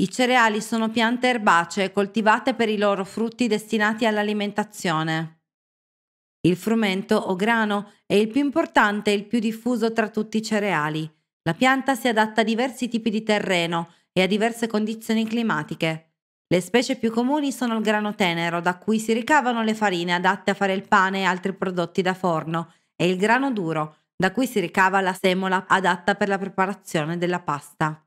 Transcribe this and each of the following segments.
I cereali sono piante erbacee coltivate per i loro frutti destinati all'alimentazione. Il frumento o grano è il più importante e il più diffuso tra tutti i cereali. La pianta si adatta a diversi tipi di terreno e a diverse condizioni climatiche. Le specie più comuni sono il grano tenero, da cui si ricavano le farine adatte a fare il pane e altri prodotti da forno, e il grano duro, da cui si ricava la semola adatta per la preparazione della pasta.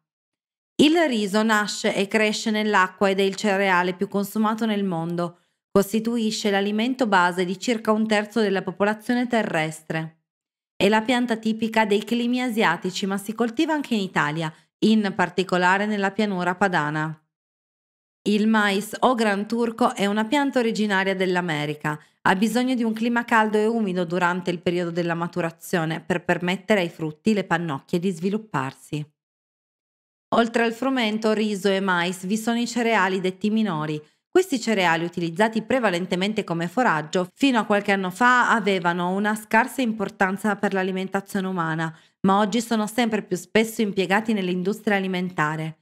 Il riso nasce e cresce nell'acqua ed è il cereale più consumato nel mondo. Costituisce l'alimento base di circa un terzo della popolazione terrestre. È la pianta tipica dei climi asiatici, ma si coltiva anche in Italia, in particolare nella pianura padana. Il mais o gran turco è una pianta originaria dell'America. Ha bisogno di un clima caldo e umido durante il periodo della maturazione per permettere ai frutti, le pannocchie, di svilupparsi. Oltre al frumento, riso e mais vi sono i cereali detti minori. Questi cereali, utilizzati prevalentemente come foraggio, fino a qualche anno fa avevano una scarsa importanza per l'alimentazione umana, ma oggi sono sempre più spesso impiegati nell'industria alimentare.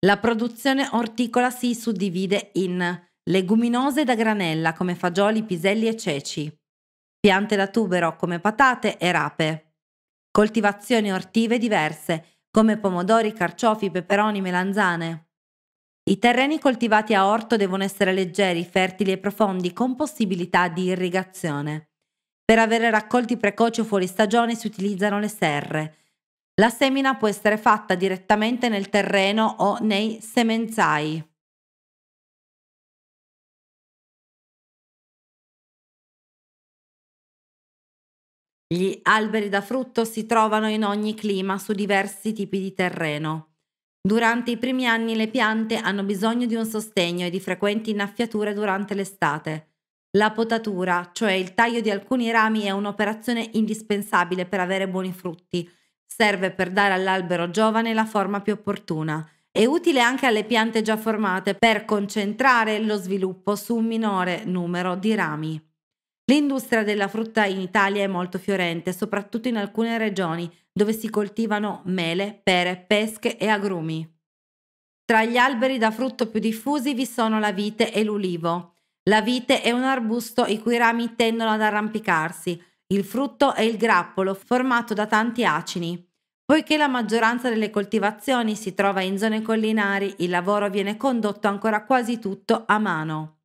La produzione orticola si suddivide in leguminose da granella come fagioli, piselli e ceci, piante da tubero come patate e rape, coltivazioni ortive diverse come pomodori, carciofi, peperoni, melanzane. I terreni coltivati a orto devono essere leggeri, fertili e profondi con possibilità di irrigazione. Per avere raccolti precoci o fuori stagione si utilizzano le serre. La semina può essere fatta direttamente nel terreno o nei semenzai. Gli alberi da frutto si trovano in ogni clima su diversi tipi di terreno. Durante i primi anni le piante hanno bisogno di un sostegno e di frequenti innaffiature durante l'estate. La potatura, cioè il taglio di alcuni rami, è un'operazione indispensabile per avere buoni frutti. Serve per dare all'albero giovane la forma più opportuna. È utile anche alle piante già formate per concentrare lo sviluppo su un minore numero di rami. L'industria della frutta in Italia è molto fiorente, soprattutto in alcune regioni dove si coltivano mele, pere, pesche e agrumi. Tra gli alberi da frutto più diffusi vi sono la vite e l'ulivo. La vite è un arbusto i cui rami tendono ad arrampicarsi. Il frutto è il grappolo, formato da tanti acini. Poiché la maggioranza delle coltivazioni si trova in zone collinari, il lavoro viene condotto ancora quasi tutto a mano.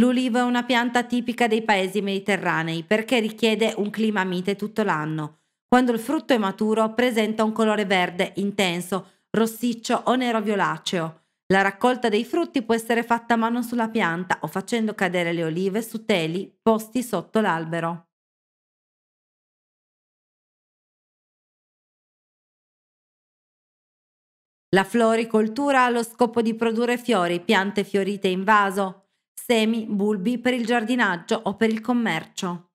L'ulivo è una pianta tipica dei paesi mediterranei perché richiede un clima mite tutto l'anno. Quando il frutto è maturo presenta un colore verde intenso, rossiccio o nero-violaceo. La raccolta dei frutti può essere fatta a mano sulla pianta o facendo cadere le olive su teli posti sotto l'albero. La floricoltura ha lo scopo di produrre fiori, piante fiorite in vaso, semi, bulbi per il giardinaggio o per il commercio.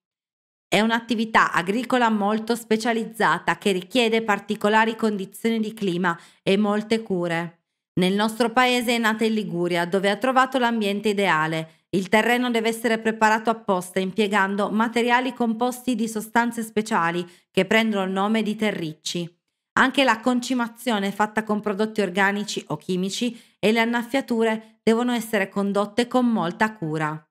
È un'attività agricola molto specializzata che richiede particolari condizioni di clima e molte cure. Nel nostro paese è nata in Liguria, dove ha trovato l'ambiente ideale. Il terreno deve essere preparato apposta impiegando materiali composti di sostanze speciali che prendono il nome di terricci. Anche la concimazione fatta con prodotti organici o chimici e le annaffiature devono essere condotte con molta cura.